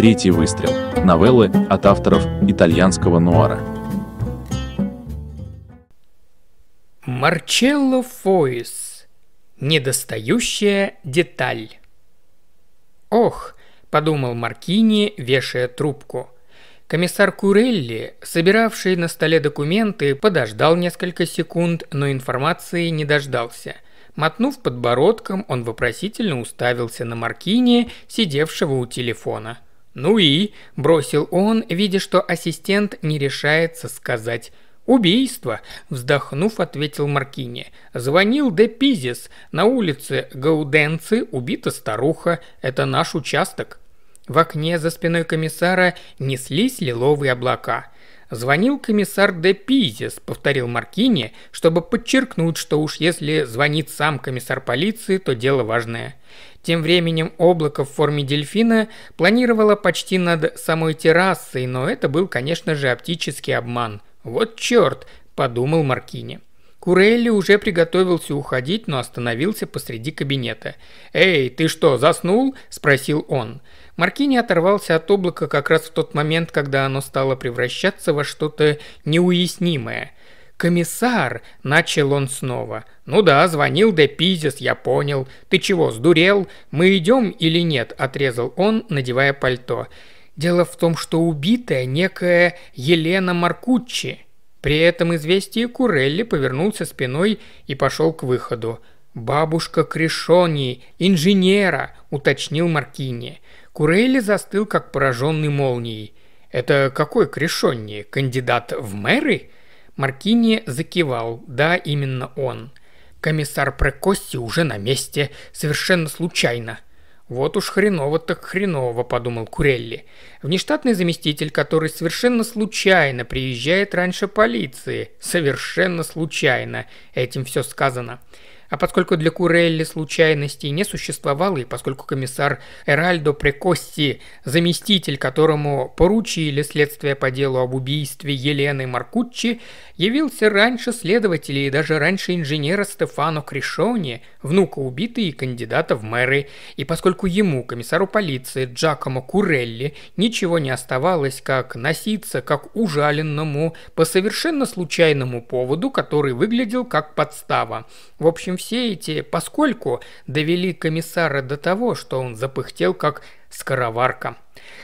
Третий выстрел. Новеллы от авторов итальянского нуара. Марчелло Фойс. Недостающая деталь. Ох, подумал Маркини, вешая трубку. Комиссар Курелли, собиравший на столе документы, подождал несколько секунд, но информации не дождался. Мотнув подбородком, он вопросительно уставился на Маркини, сидевшего у телефона. «Ну и?» – бросил он, видя, что ассистент не решается сказать. «Убийство!» – вздохнув, ответил Маркини. «Звонил де Пизис. На улице Гауденцы убита старуха. Это наш участок». В окне за спиной комиссара неслись лиловые облака звонил комиссар де Пизис», — повторил Маркини, чтобы подчеркнуть, что уж если звонит сам комиссар полиции, то дело важное. Тем временем облако в форме дельфина планировало почти над самой террасой, но это был, конечно же, оптический обман. «Вот черт!» – подумал Маркини. Курелли уже приготовился уходить, но остановился посреди кабинета. «Эй, ты что, заснул?» – спросил он. – Маркини оторвался от облака как раз в тот момент, когда оно стало превращаться во что-то неуяснимое. «Комиссар!» – начал он снова. «Ну да, звонил де Пизис, я понял. Ты чего, сдурел? Мы идем или нет?» – отрезал он, надевая пальто. «Дело в том, что убитая некая Елена Маркуччи». При этом известие Курелли повернулся спиной и пошел к выходу. «Бабушка Кришони, инженера», – уточнил Маркини. Курейли застыл, как пораженный молнией. «Это какой Кришонни? Кандидат в мэры?» Маркини закивал. «Да, именно он». «Комиссар Прекости уже на месте. Совершенно случайно». «Вот уж хреново так хреново», – подумал Курелли. «Внештатный заместитель, который совершенно случайно приезжает раньше полиции. Совершенно случайно. Этим все сказано». А поскольку для Курелли случайностей не существовало, и поскольку комиссар Эральдо Прекости, заместитель которому поручили следствие по делу об убийстве Елены Маркуччи, явился раньше следователей и даже раньше инженера Стефано Кришони, внука убитой и кандидата в мэры, и поскольку ему, комиссару полиции Джакомо Курелли, ничего не оставалось, как носиться как ужаленному по совершенно случайному поводу, который выглядел как подстава. В общем, все эти «поскольку» довели комиссара до того, что он запыхтел как скороварка.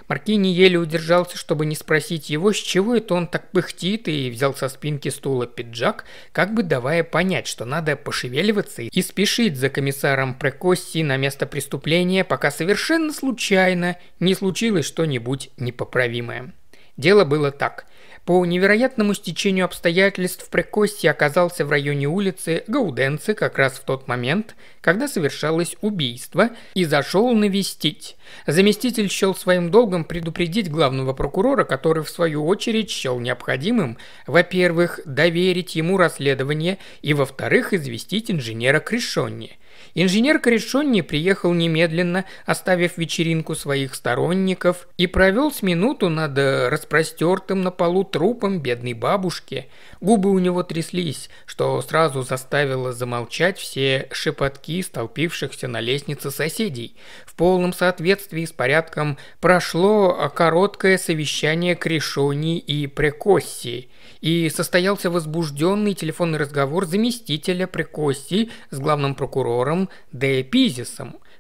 Маркини еле удержался, чтобы не спросить его, с чего это он так пыхтит, и взял со спинки стула пиджак, как бы давая понять, что надо пошевеливаться и спешить за комиссаром Прекосси на место преступления, пока совершенно случайно не случилось что-нибудь непоправимое. Дело было так – по невероятному стечению обстоятельств Прекости оказался в районе улицы Гауденцы как раз в тот момент, когда совершалось убийство, и зашел навестить. Заместитель счел своим долгом предупредить главного прокурора, который в свою очередь счел необходимым, во-первых, доверить ему расследование и, во-вторых, известить инженера Кришонни – Инженер Корешонни приехал немедленно, оставив вечеринку своих сторонников, и провел с минуту над э, распростертым на полу трупом бедной бабушки. Губы у него тряслись, что сразу заставило замолчать все шепотки столпившихся на лестнице соседей. В полном соответствии с порядком прошло э, короткое совещание Корешонни и Прекосси, и состоялся возбужденный телефонный разговор заместителя Прекосси с главным прокурором прокурором Де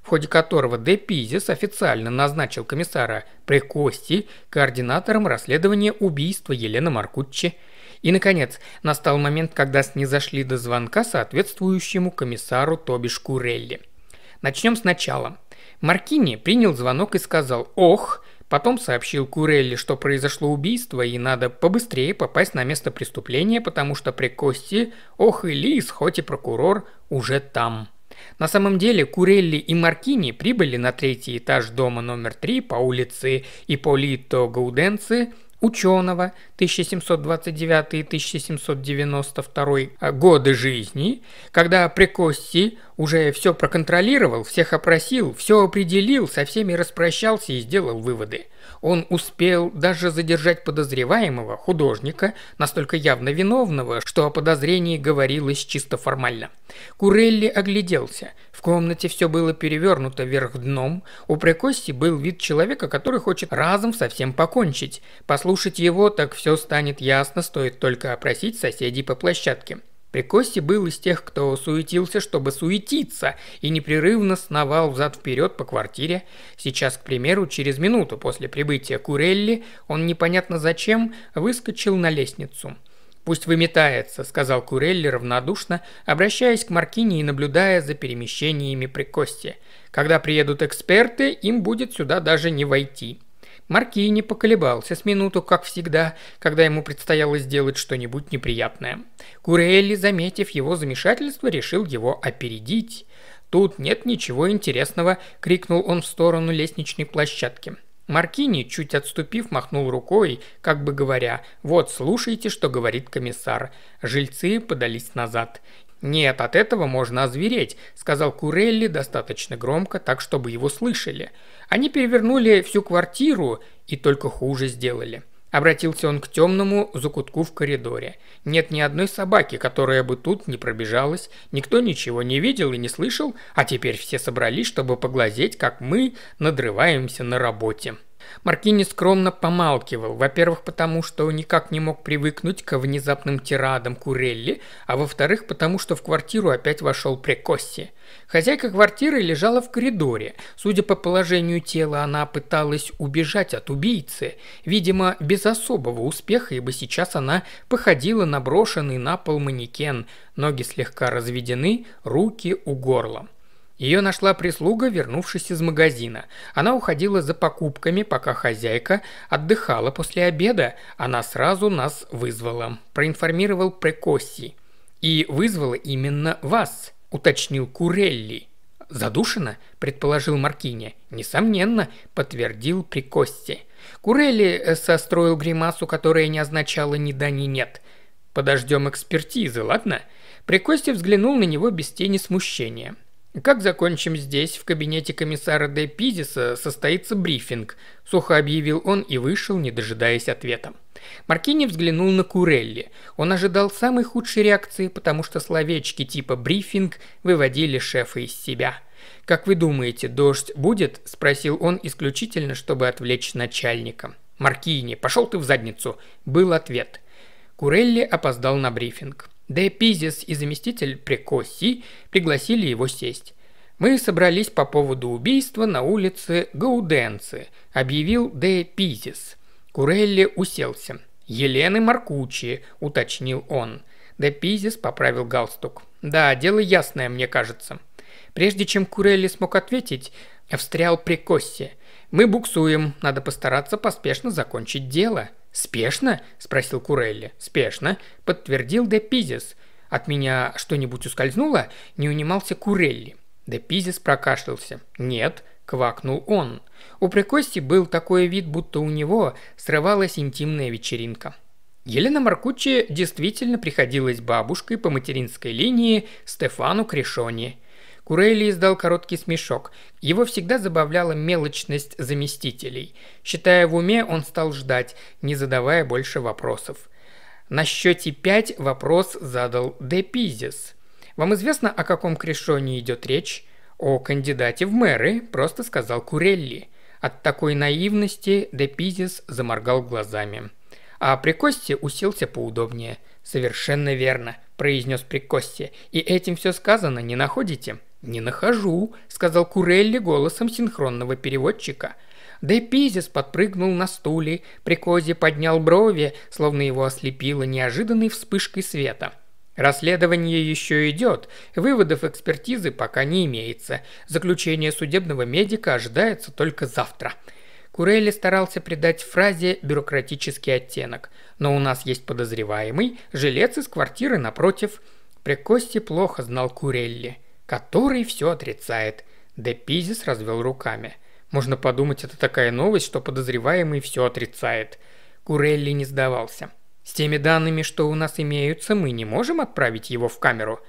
в ходе которого Депизис официально назначил комиссара Прикости координатором расследования убийства Елены Маркутчи. И, наконец, настал момент, когда снизошли до звонка соответствующему комиссару Тобиш Курелли. Начнем сначала. Маркини принял звонок и сказал «Ох!», Потом сообщил Курелли, что произошло убийство и надо побыстрее попасть на место преступления, потому что при Кости, ох и лис, хоть и прокурор, уже там. На самом деле Курелли и Маркини прибыли на третий этаж дома номер три по улице Иполито Гауденци – ученого 1729 1792 э, годы жизни, когда Прикости уже все проконтролировал, всех опросил, все определил, со всеми распрощался и сделал выводы. Он успел даже задержать подозреваемого, художника, настолько явно виновного, что о подозрении говорилось чисто формально. Курелли огляделся – комнате все было перевернуто вверх дном. У Прикости был вид человека, который хочет разом совсем покончить. Послушать его, так все станет ясно, стоит только опросить соседей по площадке. Прикости был из тех, кто суетился, чтобы суетиться, и непрерывно сновал взад-вперед по квартире. Сейчас, к примеру, через минуту после прибытия Курелли он непонятно зачем выскочил на лестницу. «Пусть выметается», — сказал Курелли равнодушно, обращаясь к Маркине и наблюдая за перемещениями при Прикости. «Когда приедут эксперты, им будет сюда даже не войти». Маркини поколебался с минуту, как всегда, когда ему предстояло сделать что-нибудь неприятное. Курелли, заметив его замешательство, решил его опередить. «Тут нет ничего интересного!» – крикнул он в сторону лестничной площадки. Маркини, чуть отступив, махнул рукой, как бы говоря, «Вот, слушайте, что говорит комиссар». Жильцы подались назад. «Нет, от этого можно озвереть», — сказал Курелли достаточно громко, так, чтобы его слышали. Они перевернули всю квартиру и только хуже сделали. Обратился он к темному закутку в коридоре. Нет ни одной собаки, которая бы тут не пробежалась. Никто ничего не видел и не слышал, а теперь все собрались, чтобы поглазеть, как мы надрываемся на работе. Маркини скромно помалкивал, во-первых, потому что никак не мог привыкнуть к внезапным тирадам Курелли, а во-вторых, потому что в квартиру опять вошел Прекосси. Хозяйка квартиры лежала в коридоре. Судя по положению тела, она пыталась убежать от убийцы. Видимо, без особого успеха, ибо сейчас она походила на брошенный на пол манекен. Ноги слегка разведены, руки у горла. Ее нашла прислуга, вернувшись из магазина. Она уходила за покупками, пока хозяйка отдыхала после обеда. Она сразу нас вызвала, проинформировал Прекосси. «И вызвала именно вас», – уточнил Курелли. «Задушена?» – предположил Маркини. «Несомненно», – подтвердил Прикости. Курелли э, состроил гримасу, которая не означала «ни да, ни нет». «Подождем экспертизы, ладно?» Прикости взглянул на него без тени смущения. Как закончим здесь, в кабинете комиссара Де Пизиса состоится брифинг, сухо объявил он и вышел, не дожидаясь ответа. Маркини взглянул на Курелли. Он ожидал самой худшей реакции, потому что словечки типа брифинг выводили шефа из себя. Как вы думаете, дождь будет? спросил он исключительно, чтобы отвлечь начальника. Маркини, пошел ты в задницу, был ответ. Курелли опоздал на брифинг. Де Пизис и заместитель Прекоси пригласили его сесть. «Мы собрались по поводу убийства на улице Гауденцы», – объявил Де Пизис. Курелли уселся. «Елены Маркучи», – уточнил он. Де Пизис поправил галстук. «Да, дело ясное, мне кажется». Прежде чем Курелли смог ответить, встрял Прикосси. «Мы буксуем, надо постараться поспешно закончить дело». «Спешно?» – спросил Курелли. «Спешно», – подтвердил Де Пизис. «От меня что-нибудь ускользнуло?» – не унимался Курелли. Де Пизис прокашлялся. «Нет», – квакнул он. У Прикости был такой вид, будто у него срывалась интимная вечеринка. Елена Маркучи действительно приходилась бабушкой по материнской линии Стефану Кришони – Курейли издал короткий смешок. Его всегда забавляла мелочность заместителей. Считая в уме, он стал ждать, не задавая больше вопросов. На счете пять вопрос задал Депизис. «Вам известно, о каком Кришоне идет речь?» «О кандидате в мэры», – просто сказал Курелли. От такой наивности Депизис заморгал глазами. А Прикости уселся поудобнее. «Совершенно верно», – произнес Прикости. «И этим все сказано, не находите?» «Не нахожу», – сказал Курелли голосом синхронного переводчика. Де Пизис подпрыгнул на стуле, Прикози поднял брови, словно его ослепило неожиданной вспышкой света. Расследование еще идет, выводов экспертизы пока не имеется. Заключение судебного медика ожидается только завтра. Курелли старался придать фразе бюрократический оттенок. Но у нас есть подозреваемый, жилец из квартиры напротив. Прикости плохо знал Курелли который все отрицает. Депизис развел руками. Можно подумать, это такая новость, что подозреваемый все отрицает. Курелли не сдавался. С теми данными, что у нас имеются, мы не можем отправить его в камеру.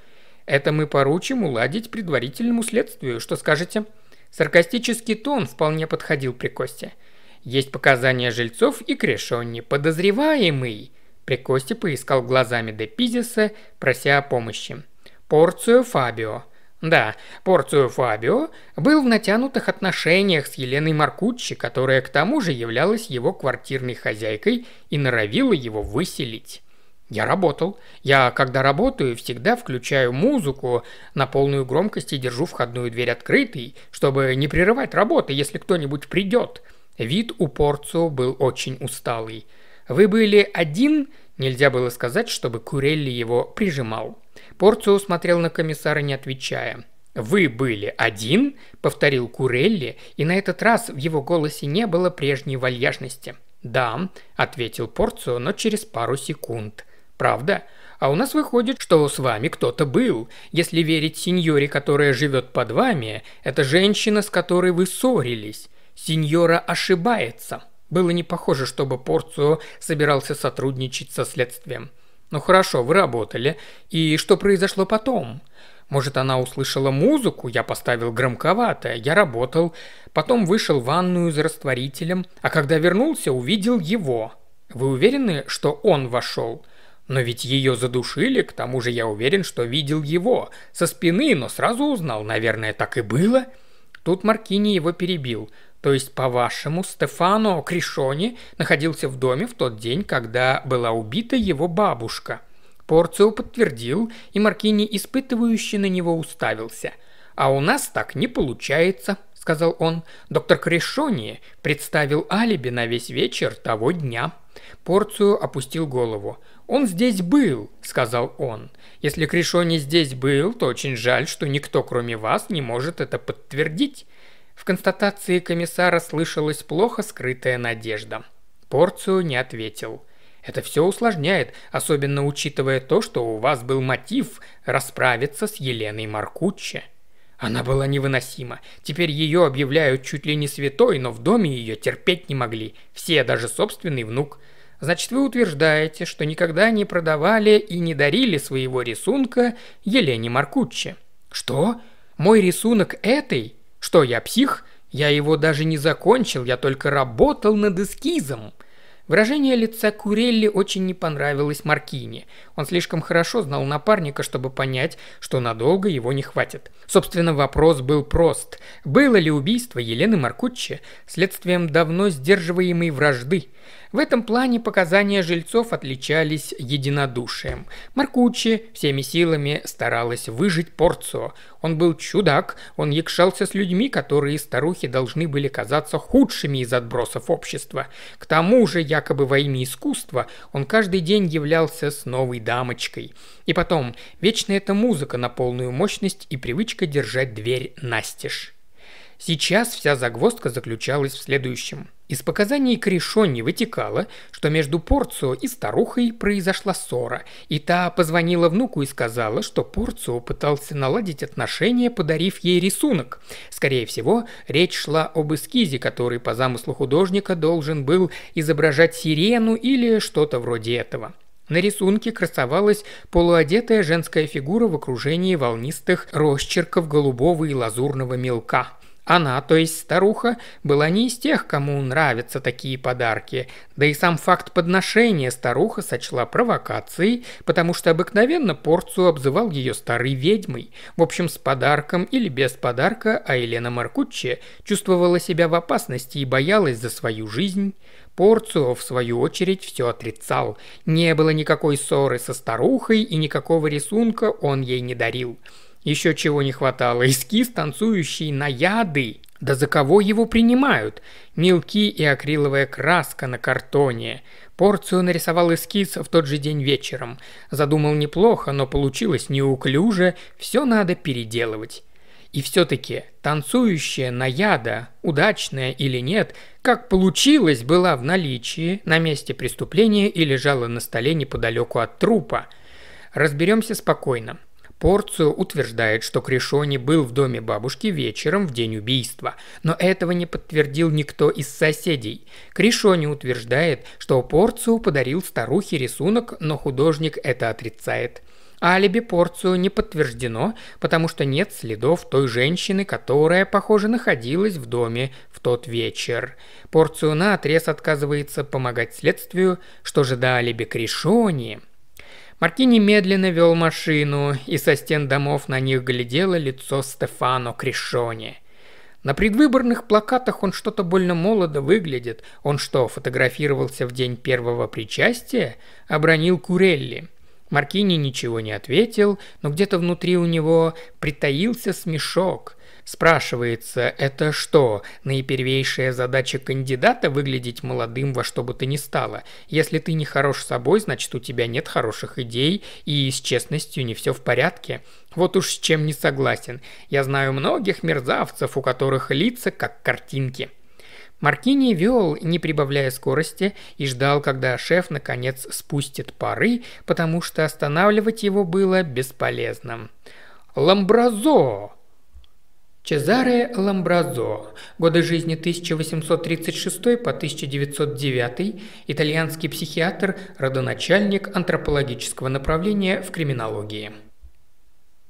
Это мы поручим уладить предварительному следствию, что скажете? Саркастический тон вполне подходил при Косте. Есть показания жильцов и Крешонни. Подозреваемый. При Косте поискал глазами Депизиса, прося о помощи. Порцию Фабио. Да, Порцию Фабио был в натянутых отношениях с Еленой Маркуччи, которая к тому же являлась его квартирной хозяйкой и норовила его выселить. Я работал. Я, когда работаю, всегда включаю музыку на полную громкость и держу входную дверь открытой, чтобы не прерывать работы, если кто-нибудь придет. Вид у Порцио был очень усталый. Вы были один, нельзя было сказать, чтобы Курелли его прижимал. Порцио смотрел на комиссара, не отвечая. «Вы были один?» – повторил Курелли, и на этот раз в его голосе не было прежней вальяжности. «Да», – ответил Порцио, но через пару секунд. «Правда? А у нас выходит, что с вами кто-то был. Если верить сеньоре, которая живет под вами, это женщина, с которой вы ссорились. Сеньора ошибается». Было не похоже, чтобы Порцио собирался сотрудничать со следствием. Ну хорошо, вы работали. И что произошло потом? Может, она услышала музыку, я поставил громковато, я работал, потом вышел в ванную за растворителем, а когда вернулся, увидел его. Вы уверены, что он вошел? Но ведь ее задушили, к тому же я уверен, что видел его. Со спины, но сразу узнал, наверное, так и было. Тут Маркини его перебил – то есть, по-вашему, Стефано Кришони находился в доме в тот день, когда была убита его бабушка. Порцио подтвердил, и Маркини испытывающий на него уставился. «А у нас так не получается», — сказал он. «Доктор Кришони представил алиби на весь вечер того дня». Порцию опустил голову. «Он здесь был», — сказал он. «Если Кришони здесь был, то очень жаль, что никто, кроме вас, не может это подтвердить. В констатации комиссара слышалась плохо скрытая надежда. Порцию не ответил. Это все усложняет, особенно учитывая то, что у вас был мотив расправиться с Еленой Маркуччи. Она была невыносима. Теперь ее объявляют чуть ли не святой, но в доме ее терпеть не могли. Все, даже собственный внук. Значит, вы утверждаете, что никогда не продавали и не дарили своего рисунка Елене Маркуччи? Что? Мой рисунок этой? Что, я псих? Я его даже не закончил, я только работал над эскизом. Выражение лица Курелли очень не понравилось Маркине. Он слишком хорошо знал напарника, чтобы понять, что надолго его не хватит. Собственно, вопрос был прост. Было ли убийство Елены Маркуччи следствием давно сдерживаемой вражды? В этом плане показания жильцов отличались единодушием. Маркучи всеми силами старалась выжить порцию. Он был чудак, он якшался с людьми, которые старухи должны были казаться худшими из отбросов общества. К тому же, якобы во имя искусства, он каждый день являлся с новой дамочкой. И потом, вечно эта музыка на полную мощность и привычка держать дверь настежь. Сейчас вся загвоздка заключалась в следующем – из показаний Кришони вытекало, что между Порцио и старухой произошла ссора, и та позвонила внуку и сказала, что Порцио пытался наладить отношения, подарив ей рисунок. Скорее всего, речь шла об эскизе, который по замыслу художника должен был изображать сирену или что-то вроде этого. На рисунке красовалась полуодетая женская фигура в окружении волнистых росчерков голубого и лазурного мелка – она, то есть старуха, была не из тех, кому нравятся такие подарки, да и сам факт подношения старуха сочла провокацией, потому что обыкновенно порцию обзывал ее старой ведьмой. В общем, с подарком или без подарка, а Елена Маркуччи чувствовала себя в опасности и боялась за свою жизнь. Порцию, в свою очередь, все отрицал. Не было никакой ссоры со старухой и никакого рисунка он ей не дарил. Еще чего не хватало, эскиз, танцующий наяды. Да за кого его принимают? Мелки и акриловая краска на картоне. Порцию нарисовал эскиз в тот же день вечером. Задумал неплохо, но получилось неуклюже, все надо переделывать. И все-таки танцующая наяда, удачная или нет, как получилось, была в наличии на месте преступления и лежала на столе неподалеку от трупа. Разберемся спокойно. Порцио утверждает, что Кришони был в доме бабушки вечером в день убийства, но этого не подтвердил никто из соседей. Кришони утверждает, что Порцио подарил старухе рисунок, но художник это отрицает. Алиби Порцио не подтверждено, потому что нет следов той женщины, которая, похоже, находилась в доме в тот вечер. Порцио отрез отказывается помогать следствию, что же до алиби Кришони. Маркини медленно вел машину, и со стен домов на них глядело лицо Стефано Кришони. На предвыборных плакатах он что-то больно молодо выглядит. Он что, фотографировался в день первого причастия? Обронил Курелли. Маркини ничего не ответил, но где-то внутри у него притаился смешок. Спрашивается, это что, наипервейшая задача кандидата выглядеть молодым во что бы то ни стало? Если ты не хорош собой, значит у тебя нет хороших идей и с честностью не все в порядке. Вот уж с чем не согласен. Я знаю многих мерзавцев, у которых лица как картинки. Маркини вел, не прибавляя скорости, и ждал, когда шеф наконец спустит пары, потому что останавливать его было бесполезно. «Ламбразо!» Чезаре Ламбразо, годы жизни 1836 по 1909, итальянский психиатр, родоначальник антропологического направления в криминологии.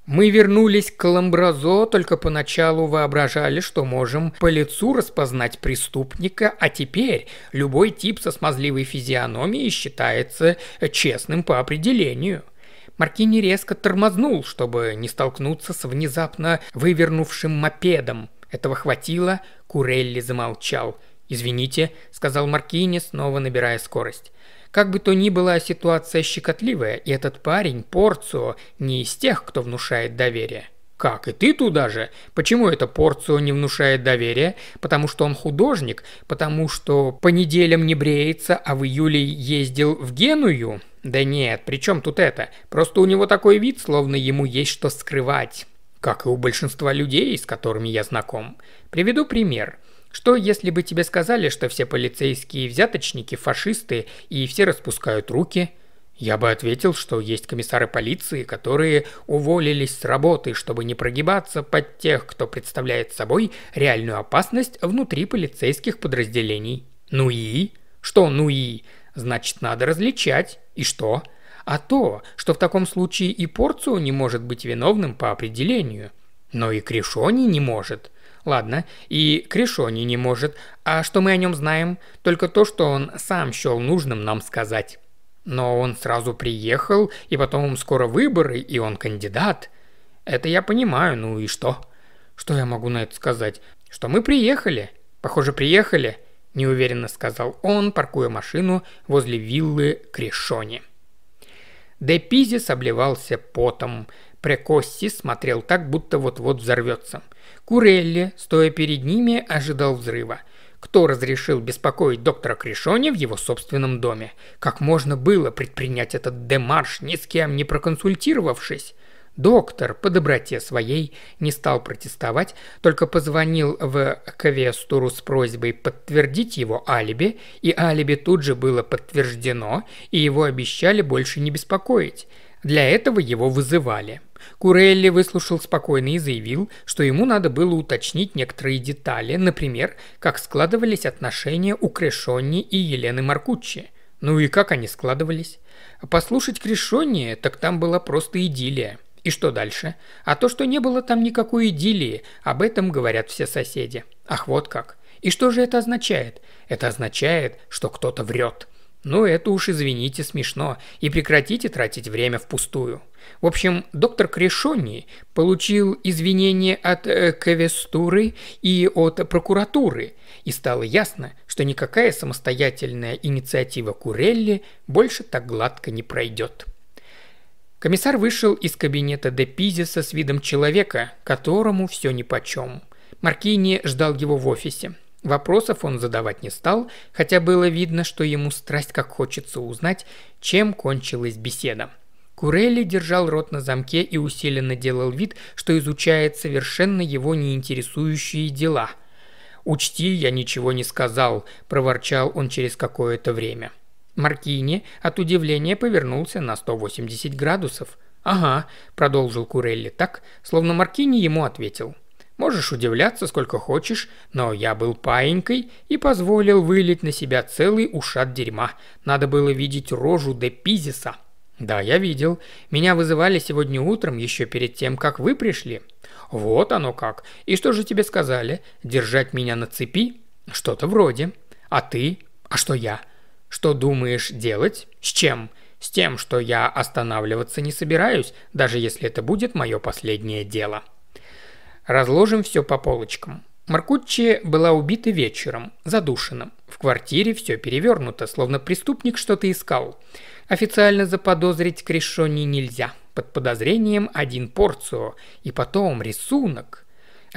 Мы вернулись к Ламбразо, только поначалу воображали, что можем по лицу распознать преступника, а теперь любой тип со смазливой физиономией считается честным по определению – Маркини резко тормознул, чтобы не столкнуться с внезапно вывернувшим мопедом. Этого хватило, Курелли замолчал. «Извините», — сказал Маркини, снова набирая скорость. Как бы то ни было, ситуация щекотливая, и этот парень, Порцио, не из тех, кто внушает доверие. Как, и ты туда же? Почему это порцию не внушает доверия? Потому что он художник? Потому что по неделям не бреется, а в июле ездил в Геную? «Да нет, при чем тут это? Просто у него такой вид, словно ему есть что скрывать. Как и у большинства людей, с которыми я знаком. Приведу пример. Что если бы тебе сказали, что все полицейские взяточники, фашисты и все распускают руки?» Я бы ответил, что есть комиссары полиции, которые уволились с работы, чтобы не прогибаться под тех, кто представляет собой реальную опасность внутри полицейских подразделений. Ну и? Что ну и? Значит, надо различать. И что? А то, что в таком случае и порцию не может быть виновным по определению. Но и Кришони не может. Ладно, и Кришони не может. А что мы о нем знаем? Только то, что он сам счел нужным нам сказать. Но он сразу приехал, и потом скоро выборы, и он кандидат. Это я понимаю, ну и что? Что я могу на это сказать? Что мы приехали. Похоже, приехали неуверенно сказал он, паркуя машину возле виллы Кришони. Де Пизис обливался потом. Прекосси смотрел так, будто вот-вот взорвется. Курелли, стоя перед ними, ожидал взрыва. Кто разрешил беспокоить доктора Кришони в его собственном доме? Как можно было предпринять этот демарш, ни с кем не проконсультировавшись? Доктор по доброте своей не стал протестовать, только позвонил в Квестуру с просьбой подтвердить его алиби, и алиби тут же было подтверждено, и его обещали больше не беспокоить. Для этого его вызывали. Курелли выслушал спокойно и заявил, что ему надо было уточнить некоторые детали, например, как складывались отношения у Крешонни и Елены Маркуччи. Ну и как они складывались? Послушать Крешонни, так там была просто идиллия. И что дальше? А то, что не было там никакой идиллии, об этом говорят все соседи. Ах, вот как. И что же это означает? Это означает, что кто-то врет. Ну, это уж, извините, смешно, и прекратите тратить время впустую. В общем, доктор Крешони получил извинения от э, Кавестуры и от прокуратуры, и стало ясно, что никакая самостоятельная инициатива Курелли больше так гладко не пройдет. Комиссар вышел из кабинета де Пизиса с видом человека, которому все нипочем. Маркини ждал его в офисе. Вопросов он задавать не стал, хотя было видно, что ему страсть как хочется узнать, чем кончилась беседа. Курелли держал рот на замке и усиленно делал вид, что изучает совершенно его неинтересующие дела. «Учти, я ничего не сказал», – проворчал он через какое-то время. Маркини от удивления повернулся на 180 градусов. «Ага», – продолжил Курелли так, словно Маркини ему ответил. «Можешь удивляться сколько хочешь, но я был паинькой и позволил вылить на себя целый ушат дерьма. Надо было видеть рожу де Пизиса». «Да, я видел. Меня вызывали сегодня утром, еще перед тем, как вы пришли». «Вот оно как. И что же тебе сказали? Держать меня на цепи?» «Что-то вроде». «А ты?» «А что я?» Что думаешь делать? С чем? С тем, что я останавливаться не собираюсь, даже если это будет мое последнее дело. Разложим все по полочкам. Маркуччи была убита вечером, задушена. В квартире все перевернуто, словно преступник что-то искал. Официально заподозрить Кришони нельзя. Под подозрением один порцио. И потом рисунок.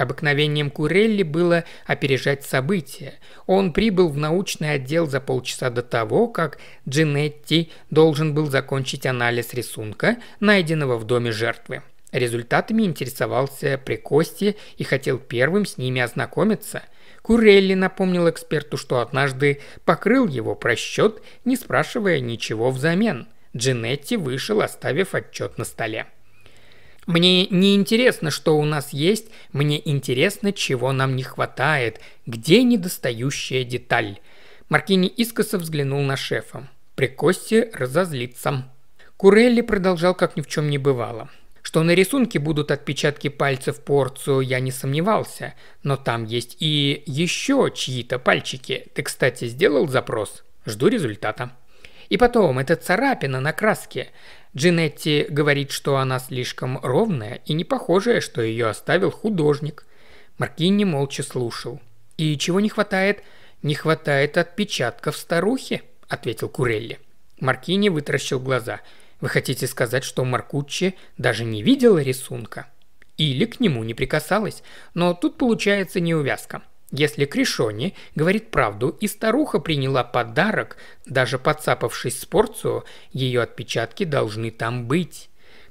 Обыкновением Курелли было опережать события. Он прибыл в научный отдел за полчаса до того, как Джинетти должен был закончить анализ рисунка, найденного в доме жертвы. Результатами интересовался Прикости и хотел первым с ними ознакомиться. Курелли напомнил эксперту, что однажды покрыл его просчет, не спрашивая ничего взамен. Джинетти вышел, оставив отчет на столе. Мне не интересно, что у нас есть, мне интересно, чего нам не хватает, где недостающая деталь. Маркини искоса взглянул на шефа. при косте разозлится. Курелли продолжал, как ни в чем не бывало. Что на рисунке будут отпечатки пальцев порцию, я не сомневался. Но там есть и еще чьи-то пальчики. Ты, кстати, сделал запрос? Жду результата. И потом, это царапина на краске. Джинетти говорит, что она слишком ровная и не похожая, что ее оставил художник. Маркини молча слушал. «И чего не хватает?» «Не хватает отпечатков старухи», — ответил Курелли. Маркини вытаращил глаза. «Вы хотите сказать, что Маркуччи даже не видела рисунка?» «Или к нему не прикасалась, но тут получается неувязка. Если Кришони говорит правду и старуха приняла подарок, даже подцапавшись с порцию, ее отпечатки должны там быть.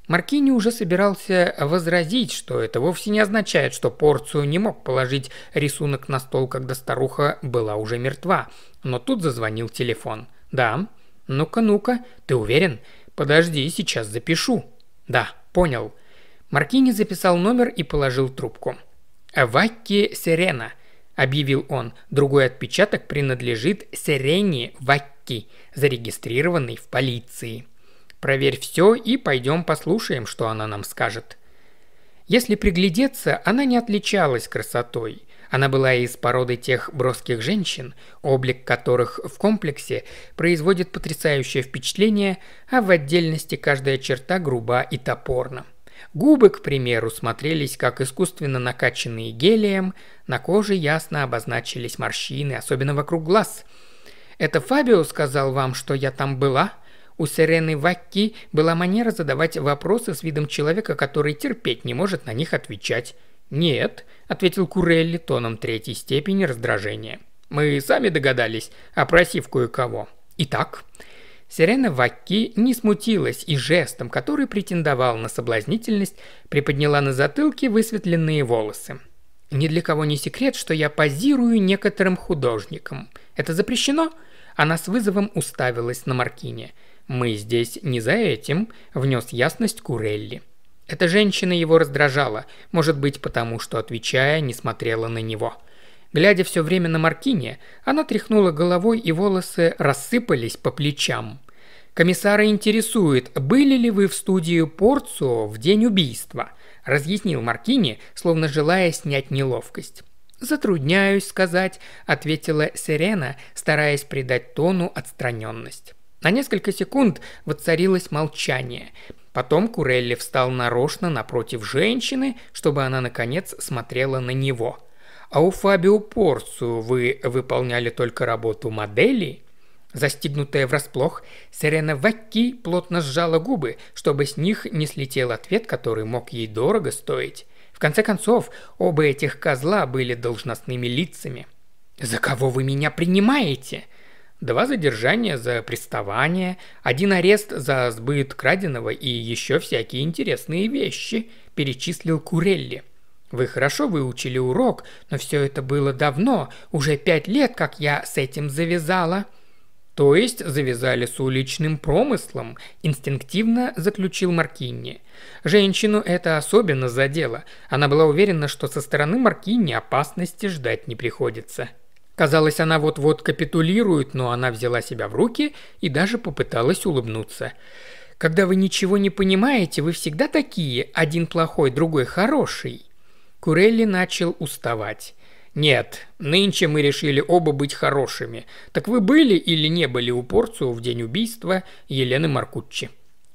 Маркини уже собирался возразить, что это вовсе не означает, что порцию не мог положить рисунок на стол, когда старуха была уже мертва. Но тут зазвонил телефон. «Да? Ну-ка, ну-ка, ты уверен? Подожди, сейчас запишу». «Да, понял». Маркини записал номер и положил трубку. «Вакки Сирена объявил он. Другой отпечаток принадлежит Сирене Вакки, зарегистрированной в полиции. Проверь все и пойдем послушаем, что она нам скажет. Если приглядеться, она не отличалась красотой. Она была из породы тех броских женщин, облик которых в комплексе производит потрясающее впечатление, а в отдельности каждая черта груба и топорна. Губы, к примеру, смотрелись как искусственно накачанные гелием, на коже ясно обозначились морщины, особенно вокруг глаз. «Это Фабио сказал вам, что я там была?» У Сирены Вакки была манера задавать вопросы с видом человека, который терпеть не может на них отвечать. «Нет», — ответил Курелли тоном третьей степени раздражения. «Мы сами догадались, опросив кое-кого. Итак, Сирена Вакки не смутилась и жестом, который претендовал на соблазнительность, приподняла на затылке высветленные волосы. «Ни для кого не секрет, что я позирую некоторым художникам. Это запрещено?» Она с вызовом уставилась на Маркине. «Мы здесь не за этим», — внес ясность Курелли. Эта женщина его раздражала, может быть, потому что, отвечая, не смотрела на него. Глядя все время на Маркине, она тряхнула головой, и волосы рассыпались по плечам. «Комиссара интересует, были ли вы в студию Порцу в день убийства?» – разъяснил Маркини, словно желая снять неловкость. «Затрудняюсь сказать», – ответила Сирена, стараясь придать тону отстраненность. На несколько секунд воцарилось молчание. Потом Курелли встал нарочно напротив женщины, чтобы она, наконец, смотрела на него – а у Фабио Порцу вы выполняли только работу модели, застегнутая врасплох, Сирена Вакки плотно сжала губы, чтобы с них не слетел ответ, который мог ей дорого стоить. В конце концов, оба этих козла были должностными лицами. «За кого вы меня принимаете?» Два задержания за приставание, один арест за сбыт краденого и еще всякие интересные вещи, перечислил Курелли. Вы хорошо выучили урок, но все это было давно, уже пять лет, как я с этим завязала». «То есть завязали с уличным промыслом», – инстинктивно заключил Маркини. Женщину это особенно задело. Она была уверена, что со стороны Маркини опасности ждать не приходится. Казалось, она вот-вот капитулирует, но она взяла себя в руки и даже попыталась улыбнуться. «Когда вы ничего не понимаете, вы всегда такие, один плохой, другой хороший». Курелли начал уставать. «Нет, нынче мы решили оба быть хорошими. Так вы были или не были у Порцу в день убийства Елены Маркутчи?»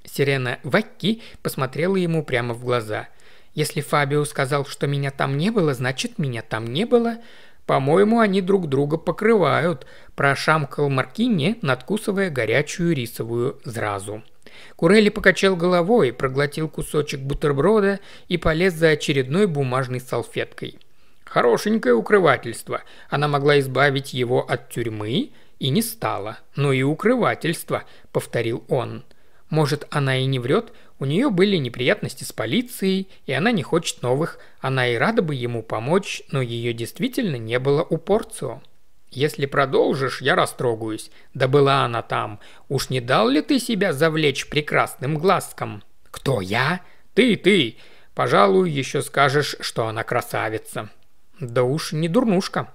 Сирена Вакки посмотрела ему прямо в глаза. «Если Фабио сказал, что меня там не было, значит, меня там не было. По-моему, они друг друга покрывают», – прошамкал Маркини, надкусывая горячую рисовую зразу. Курели покачал головой, проглотил кусочек бутерброда и полез за очередной бумажной салфеткой. Хорошенькое укрывательство. Она могла избавить его от тюрьмы и не стала. Но «Ну и укрывательство, повторил он. Может, она и не врет, у нее были неприятности с полицией, и она не хочет новых. Она и рада бы ему помочь, но ее действительно не было у Порцио. Если продолжишь, я растрогаюсь. Да была она там. Уж не дал ли ты себя завлечь прекрасным глазком? Кто я? Ты, ты. Пожалуй, еще скажешь, что она красавица. Да уж не дурнушка.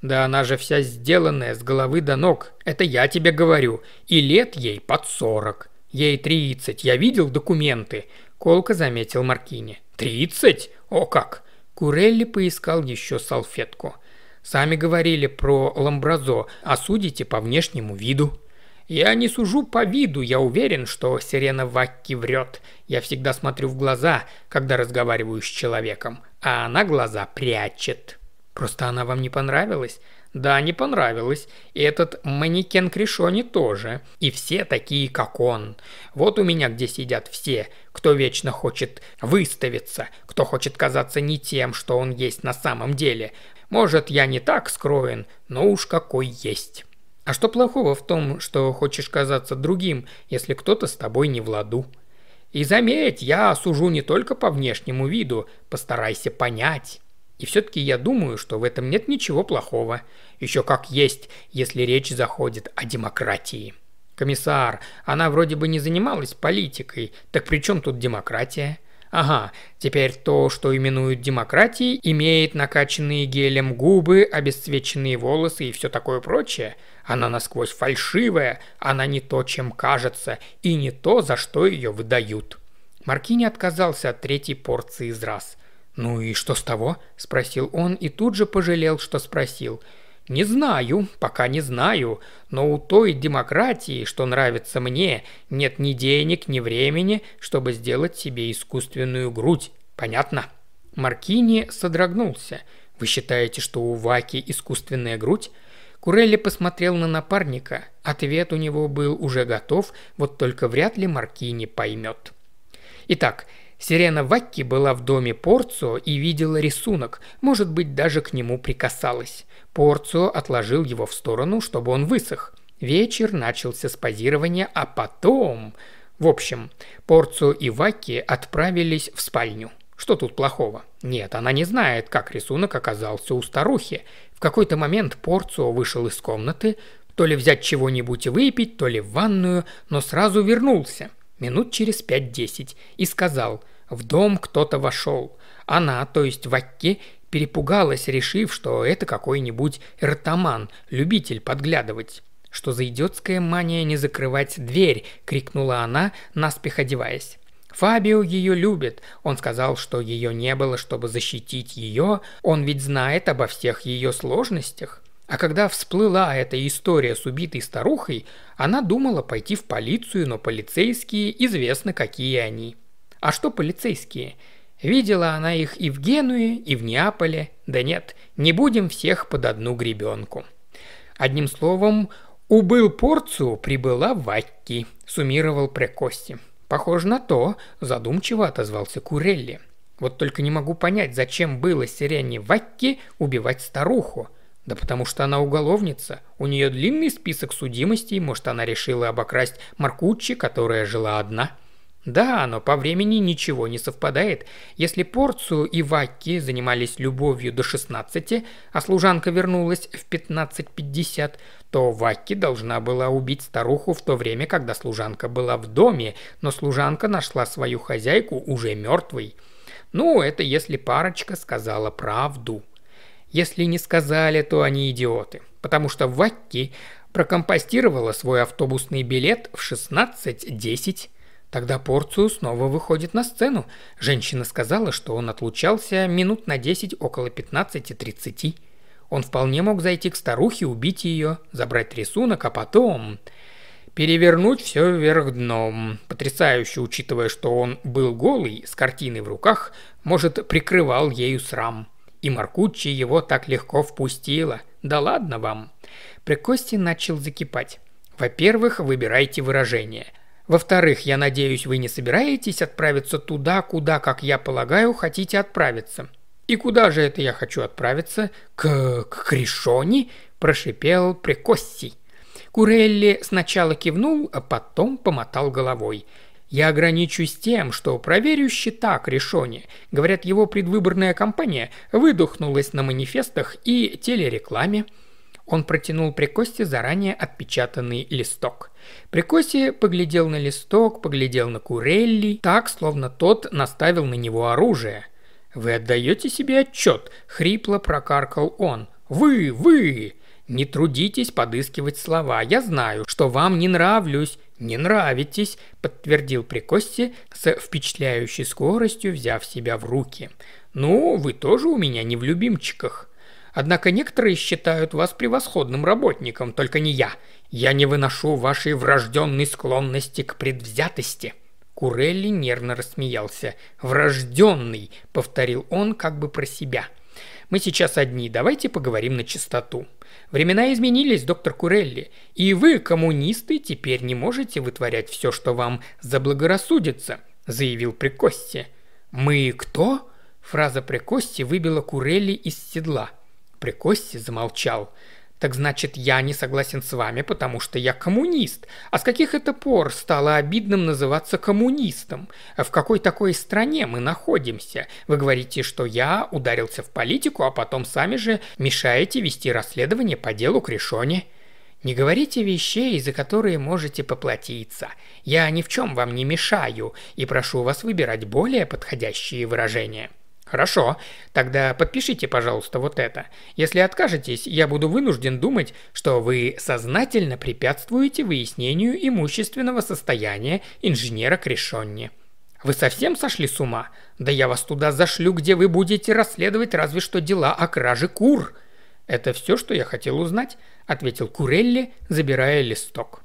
Да она же вся сделанная с головы до ног. Это я тебе говорю. И лет ей под сорок. Ей тридцать. Я видел документы. Колка заметил Маркини. Тридцать? О как! Курелли поискал еще салфетку. Сами говорили про ламбразо, Осудите а по внешнему виду. Я не сужу по виду, я уверен, что Сирена Вакки врет. Я всегда смотрю в глаза, когда разговариваю с человеком, а она глаза прячет. Просто она вам не понравилась? Да, не понравилось. И этот манекен Кришони тоже. И все такие, как он. Вот у меня где сидят все, кто вечно хочет выставиться, кто хочет казаться не тем, что он есть на самом деле. Может, я не так скроен, но уж какой есть. А что плохого в том, что хочешь казаться другим, если кто-то с тобой не в ладу? И заметь, я осужу не только по внешнему виду, постарайся понять. И все-таки я думаю, что в этом нет ничего плохого. Еще как есть, если речь заходит о демократии. Комиссар, она вроде бы не занималась политикой, так при чем тут демократия? Ага, теперь то, что именуют демократией, имеет накачанные гелем губы, обесцвеченные волосы и все такое прочее. Она насквозь фальшивая, она не то, чем кажется, и не то, за что ее выдают. Маркини отказался от третьей порции из раз. «Ну и что с того?» – спросил он и тут же пожалел, что спросил. «Не знаю, пока не знаю, но у той демократии, что нравится мне, нет ни денег, ни времени, чтобы сделать себе искусственную грудь. Понятно?» Маркини содрогнулся. «Вы считаете, что у Ваки искусственная грудь?» Курелли посмотрел на напарника. Ответ у него был уже готов, вот только вряд ли Маркини поймет. Итак, Сирена Вакки была в доме Порцо и видела рисунок, может быть, даже к нему прикасалась. Порцо отложил его в сторону, чтобы он высох. Вечер начался с позирования, а потом... В общем, Порцо и Вакки отправились в спальню. Что тут плохого? Нет, она не знает, как рисунок оказался у старухи. В какой-то момент Порцо вышел из комнаты, то ли взять чего-нибудь выпить, то ли в ванную, но сразу вернулся, минут через пять-десять и сказал – в дом кто-то вошел. Она, то есть Вакке, перепугалась, решив, что это какой-нибудь ртаман, любитель подглядывать. «Что за идиотская мания не закрывать дверь?» – крикнула она, наспех одеваясь. Фабио ее любит. Он сказал, что ее не было, чтобы защитить ее. Он ведь знает обо всех ее сложностях. А когда всплыла эта история с убитой старухой, она думала пойти в полицию, но полицейские известно, какие они. А что полицейские? Видела она их и в Генуе, и в Неаполе. Да нет, не будем всех под одну гребенку. Одним словом, убыл порцию, прибыла Вакки, суммировал Прекости. Похоже на то, задумчиво отозвался Курелли. Вот только не могу понять, зачем было Сирене Вакки убивать старуху. Да потому что она уголовница. У нее длинный список судимостей, может, она решила обокрасть Маркуччи, которая жила одна. Да, но по времени ничего не совпадает. Если порцию и ваки занимались любовью до 16, а служанка вернулась в 15.50, то Ваки должна была убить старуху в то время, когда служанка была в доме, но служанка нашла свою хозяйку уже мертвой. Ну, это если парочка сказала правду. Если не сказали, то они идиоты, потому что Вакки прокомпостировала свой автобусный билет в 16.10 Тогда порцию снова выходит на сцену. Женщина сказала, что он отлучался минут на 10, около 15-30. Он вполне мог зайти к старухе, убить ее, забрать рисунок, а потом... Перевернуть все вверх дном. Потрясающе, учитывая, что он был голый, с картиной в руках, может, прикрывал ею срам. И Маркуччи его так легко впустила. Да ладно вам. Прикости начал закипать. Во-первых, выбирайте выражение – во-вторых, я надеюсь, вы не собираетесь отправиться туда, куда, как я полагаю, хотите отправиться. И куда же это я хочу отправиться? К, к Кришони, прошипел Прикосси. Курелли сначала кивнул, а потом помотал головой. Я ограничусь тем, что проверю счета Кришони. Говорят, его предвыборная кампания выдохнулась на манифестах и телерекламе. Он протянул Прикости заранее отпечатанный листок. Прикости поглядел на листок, поглядел на Курелли, так, словно тот наставил на него оружие. «Вы отдаете себе отчет?» — хрипло прокаркал он. «Вы, вы!» «Не трудитесь подыскивать слова. Я знаю, что вам не нравлюсь. «Не нравитесь», — подтвердил Прикости с впечатляющей скоростью, взяв себя в руки. «Ну, вы тоже у меня не в любимчиках». Однако некоторые считают вас превосходным работником, только не я. Я не выношу вашей врожденной склонности к предвзятости». Курелли нервно рассмеялся. «Врожденный», — повторил он как бы про себя. «Мы сейчас одни, давайте поговорим на чистоту. Времена изменились, доктор Курелли, и вы, коммунисты, теперь не можете вытворять все, что вам заблагорассудится», — заявил Прикости. «Мы кто?» — фраза Прикости выбила Курелли из седла — Прикости замолчал. «Так значит, я не согласен с вами, потому что я коммунист. А с каких это пор стало обидным называться коммунистом? В какой такой стране мы находимся? Вы говорите, что я ударился в политику, а потом сами же мешаете вести расследование по делу Кришоне». Не говорите вещей, за которые можете поплатиться. Я ни в чем вам не мешаю и прошу вас выбирать более подходящие выражения. Хорошо, тогда подпишите, пожалуйста, вот это. Если откажетесь, я буду вынужден думать, что вы сознательно препятствуете выяснению имущественного состояния инженера Кришонни. Вы совсем сошли с ума? Да я вас туда зашлю, где вы будете расследовать разве что дела о краже кур. Это все, что я хотел узнать, ответил Курелли, забирая листок.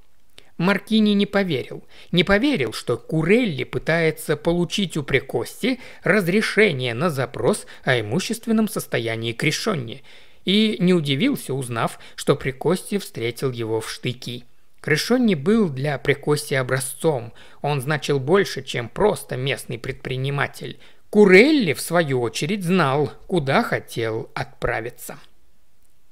Маркини не поверил. Не поверил, что Курелли пытается получить у Прикости разрешение на запрос о имущественном состоянии Кришонни, и не удивился, узнав, что Прикости встретил его в штыки. Крышонни был для Прикости образцом, он значил больше, чем просто местный предприниматель. Курелли, в свою очередь, знал, куда хотел отправиться.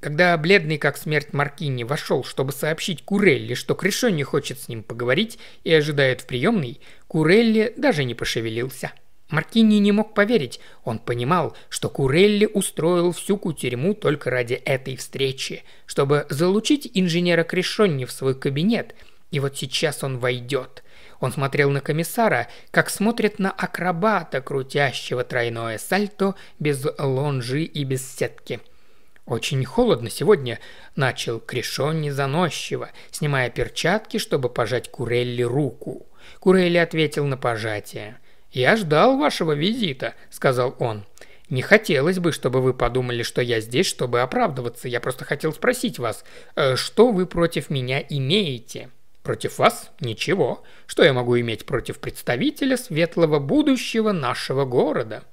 Когда бледный как смерть Маркини вошел, чтобы сообщить Курелли, что Кришони хочет с ним поговорить и ожидает в приемной, Курелли даже не пошевелился. Маркини не мог поверить, он понимал, что Курелли устроил всю кутерьму только ради этой встречи, чтобы залучить инженера Кришонни в свой кабинет, и вот сейчас он войдет. Он смотрел на комиссара, как смотрит на акробата, крутящего тройное сальто без лонжи и без сетки – «Очень холодно сегодня», – начал Кришон незаносчиво, снимая перчатки, чтобы пожать Курелли руку. Курелли ответил на пожатие. «Я ждал вашего визита», – сказал он. «Не хотелось бы, чтобы вы подумали, что я здесь, чтобы оправдываться. Я просто хотел спросить вас, э, что вы против меня имеете?» «Против вас? Ничего. Что я могу иметь против представителя светлого будущего нашего города?»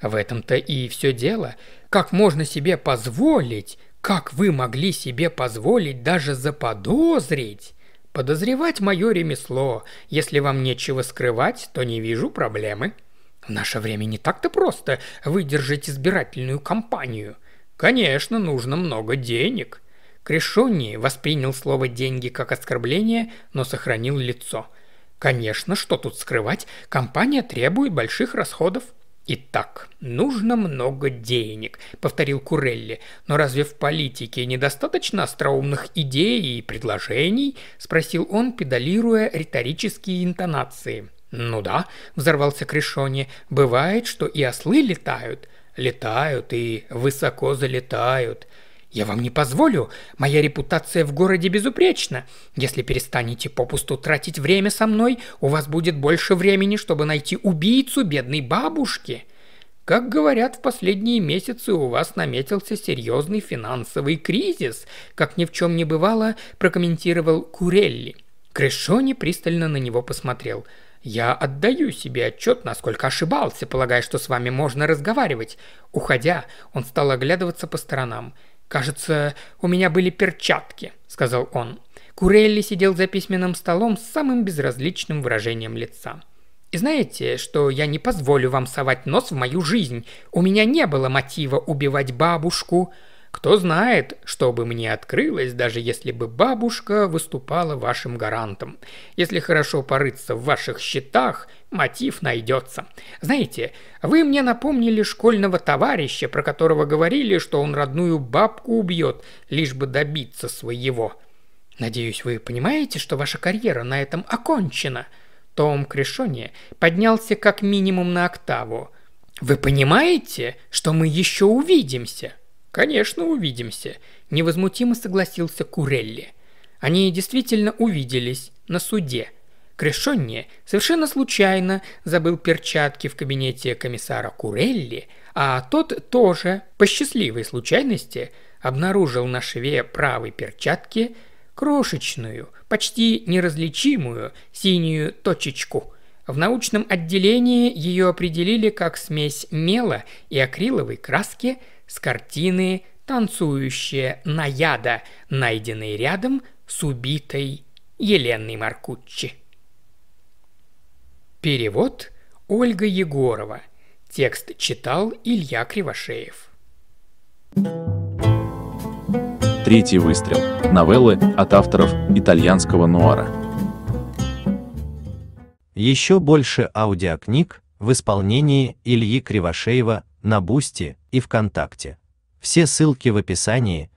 В этом-то и все дело. Как можно себе позволить? Как вы могли себе позволить даже заподозрить? Подозревать мое ремесло. Если вам нечего скрывать, то не вижу проблемы. В наше время не так-то просто выдержать избирательную кампанию. Конечно, нужно много денег. Кришони воспринял слово «деньги» как оскорбление, но сохранил лицо. Конечно, что тут скрывать, компания требует больших расходов. «Итак, нужно много денег», — повторил Курелли. «Но разве в политике недостаточно остроумных идей и предложений?» — спросил он, педалируя риторические интонации. «Ну да», — взорвался Кришони, — «бывает, что и ослы летают». «Летают и высоко залетают». Я вам не позволю, моя репутация в городе безупречна. Если перестанете попусту тратить время со мной, у вас будет больше времени, чтобы найти убийцу бедной бабушки. Как говорят, в последние месяцы у вас наметился серьезный финансовый кризис, как ни в чем не бывало, прокомментировал Курелли. Крышони пристально на него посмотрел. «Я отдаю себе отчет, насколько ошибался, полагая, что с вами можно разговаривать». Уходя, он стал оглядываться по сторонам – «Кажется, у меня были перчатки», — сказал он. Курелли сидел за письменным столом с самым безразличным выражением лица. «И знаете, что я не позволю вам совать нос в мою жизнь. У меня не было мотива убивать бабушку. Кто знает, что бы мне открылось, даже если бы бабушка выступала вашим гарантом. Если хорошо порыться в ваших счетах, мотив найдется. Знаете, вы мне напомнили школьного товарища, про которого говорили, что он родную бабку убьет, лишь бы добиться своего. Надеюсь, вы понимаете, что ваша карьера на этом окончена. Том Кришоне поднялся как минимум на октаву. Вы понимаете, что мы еще увидимся? «Конечно, увидимся», – невозмутимо согласился Курелли. Они действительно увиделись на суде. Крешонни совершенно случайно забыл перчатки в кабинете комиссара Курелли, а тот тоже, по счастливой случайности, обнаружил на шве правой перчатки крошечную, почти неразличимую синюю точечку – в научном отделении ее определили как смесь мела и акриловой краски с картины «Танцующая наяда», найденной рядом с убитой Еленой Маркуччи. Перевод Ольга Егорова. Текст читал Илья Кривошеев. Третий выстрел. Новеллы от авторов итальянского нуара. Еще больше аудиокниг в исполнении Ильи Кривошеева на Бусти и ВКонтакте. Все ссылки в описании